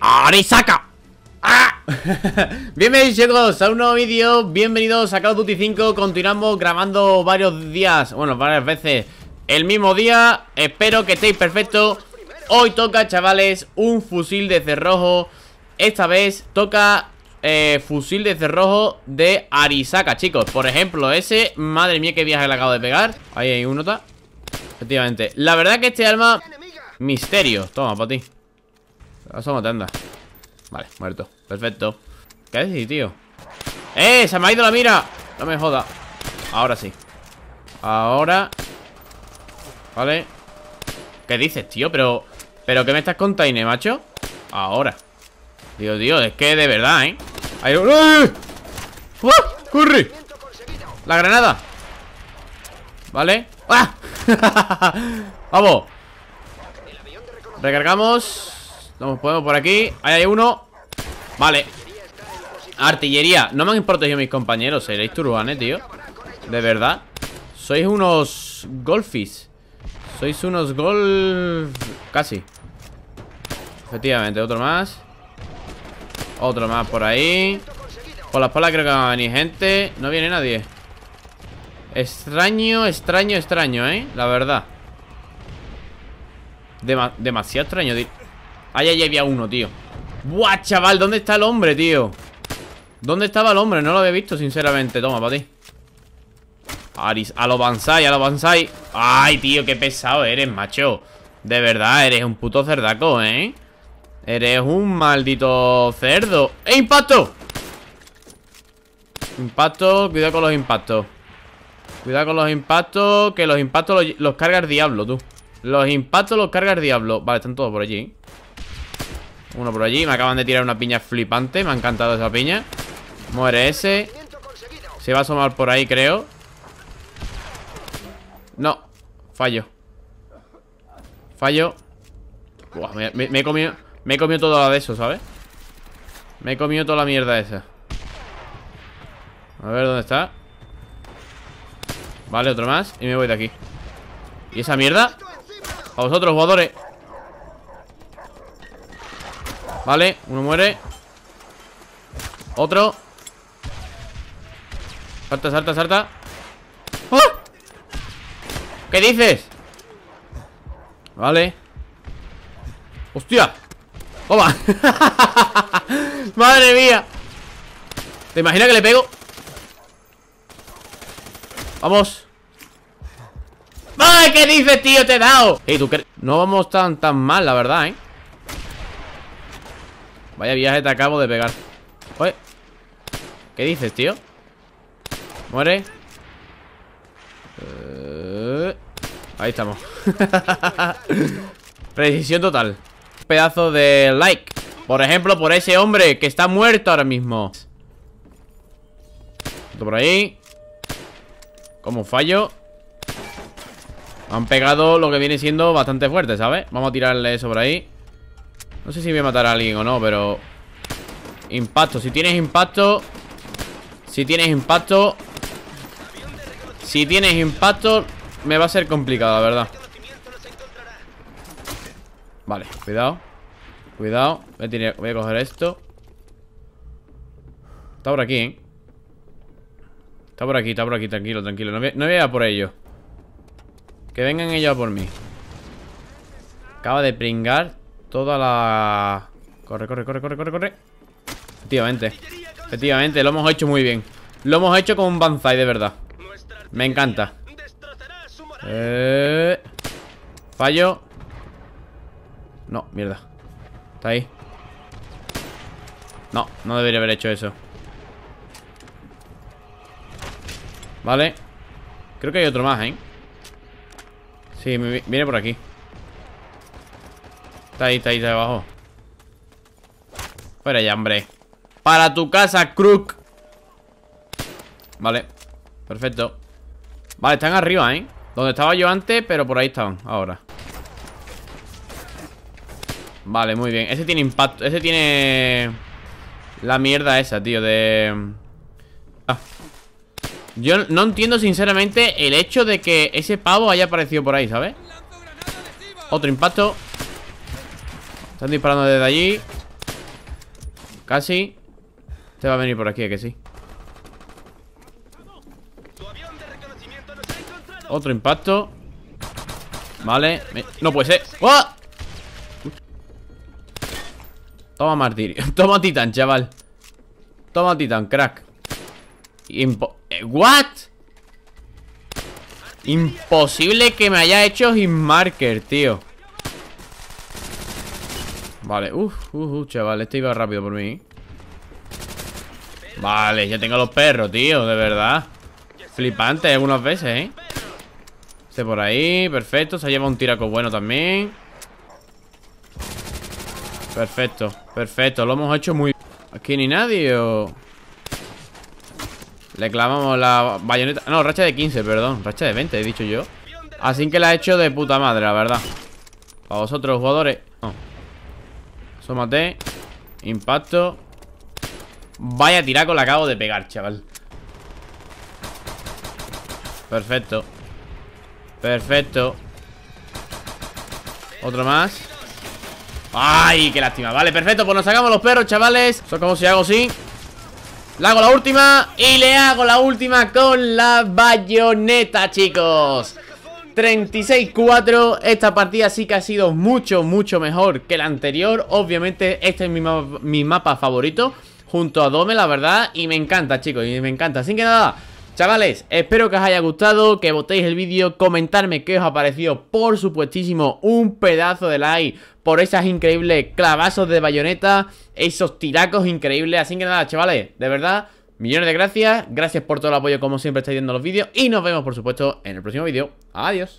¡Arisaka! ¡Ah! Bienvenidos chicos a un nuevo vídeo Bienvenidos a Call of Duty 5 Continuamos grabando varios días Bueno, varias veces El mismo día Espero que estéis perfectos Hoy toca, chavales, un fusil de cerrojo Esta vez toca eh, fusil de cerrojo de Arisaka, chicos Por ejemplo, ese Madre mía, qué viaje le acabo de pegar Ahí hay un nota Efectivamente La verdad que este arma... Misterio Toma, para ti Ahora somos anda Vale, muerto. Perfecto. ¿Qué haces, tío? ¡Eh! ¡Se me ha ido la mira! No me joda. Ahora sí. Ahora. Vale. ¿Qué dices, tío? Pero. ¿Pero qué me estás contando, macho? Ahora. Dios, Dios, es que de verdad, ¿eh? ay ¡Oh! ¡Corre! La granada. Vale. ¡Ah! ¡Vamos! Recargamos. Vamos, podemos por aquí Ahí hay uno Vale Artillería No me han protegido mis compañeros Seréis turbanes, tío De verdad Sois unos golfis Sois unos golf... Casi Efectivamente, otro más Otro más por ahí Por la espalda creo que va a venir gente No viene nadie Extraño, extraño, extraño, ¿eh? La verdad Demasiado extraño Ahí, ya había uno, tío Buah, chaval, ¿dónde está el hombre, tío? ¿Dónde estaba el hombre? No lo había visto, sinceramente Toma, para ti a lo avanzáis, a lo avanzáis. Ay, tío, qué pesado eres, macho De verdad, eres un puto cerdaco, ¿eh? Eres un maldito cerdo ¡Eh, impacto! Impacto, cuidado con los impactos Cuidado con los impactos Que los impactos los, cargas carga el diablo, tú Los impactos los carga el diablo Vale, están todos por allí ¿eh? Uno por allí, me acaban de tirar una piña flipante Me ha encantado esa piña Muere ese Se va a asomar por ahí, creo No, fallo Fallo me, he comido Me he comido toda la de eso, ¿sabes? Me he comido toda la mierda esa A ver, ¿dónde está? Vale, otro más Y me voy de aquí ¿Y esa mierda? A vosotros, jugadores Vale, uno muere Otro Salta, salta, salta ¡Ah! ¿Qué dices? Vale ¡Hostia! ¡Toma! ¡Madre mía! ¿Te imaginas que le pego? ¡Vamos! ¡Ay! ¿Qué dices, tío? ¡Te he dado! No vamos tan, tan mal, la verdad, ¿eh? Vaya viaje te acabo de pegar. ¿Qué dices, tío? Muere. Eh, ahí estamos. Precisión total. Pedazo de like. Por ejemplo, por ese hombre que está muerto ahora mismo. por ahí. Como fallo. Han pegado lo que viene siendo bastante fuerte, ¿sabes? Vamos a tirarle eso por ahí. No sé si voy a matar a alguien o no, pero... Impacto, si tienes impacto Si tienes impacto Si tienes impacto Me va a ser complicado, la verdad Vale, cuidado Cuidado, voy a, voy a coger esto Está por aquí, ¿eh? Está por aquí, está por aquí, tranquilo, tranquilo No voy, voy a ir a por ellos Que vengan ellos por mí Acaba de pringar Toda la... Corre, corre, corre, corre, corre, corre. Efectivamente. Efectivamente, lo hemos hecho muy bien. Lo hemos hecho con un Banzai, de verdad. Me encanta. Eh, fallo. No, mierda. Está ahí. No, no debería haber hecho eso. Vale. Creo que hay otro más, ¿eh? Sí, viene por aquí. Está ahí, está ahí, está abajo. Fuera ya, hombre. Para tu casa, Crook. Vale. Perfecto. Vale, están arriba, ¿eh? Donde estaba yo antes, pero por ahí estaban ahora. Vale, muy bien. Ese tiene impacto. Ese tiene... La mierda esa, tío, de... Ah. Yo no entiendo sinceramente el hecho de que ese pavo haya aparecido por ahí, ¿sabes? Otro impacto. Están disparando desde allí Casi Este va a venir por aquí, que sí? Otro impacto Vale No puede ser Toma martirio Toma Titan, chaval Toma Titan, crack eh, ¿What? Imposible que me haya hecho Hitmarker, tío Vale, uff, uh, uh, uh, chaval, este iba rápido por mí Vale, ya tengo los perros, tío, de verdad Flipante algunas veces, ¿eh? Este por ahí, perfecto Se lleva un tiraco bueno también Perfecto, perfecto, lo hemos hecho muy Aquí ni nadie o... Le clavamos la bayoneta No, racha de 15, perdón Racha de 20, he dicho yo Así que la he hecho de puta madre, la verdad Para vosotros, jugadores Tómate, Impacto Vaya tiraco la acabo de pegar, chaval Perfecto Perfecto Otro más ¡Ay, qué lástima! Vale, perfecto, pues nos sacamos los perros, chavales Eso es como si hago así le hago la última y le hago la última con la bayoneta, chicos 36-4, esta partida sí que ha sido mucho, mucho mejor que la anterior Obviamente este es mi, mi mapa favorito junto a Dome, la verdad Y me encanta, chicos, y me encanta Así que nada, Chavales, espero que os haya gustado, que votéis el vídeo, comentarme qué os ha parecido, por supuestísimo, un pedazo de like por esas increíbles clavazos de bayoneta, esos tiracos increíbles, así que nada, chavales, de verdad, Millones de gracias, gracias por todo el apoyo como siempre estáis viendo los vídeos y nos vemos por supuesto en el próximo vídeo. Adiós.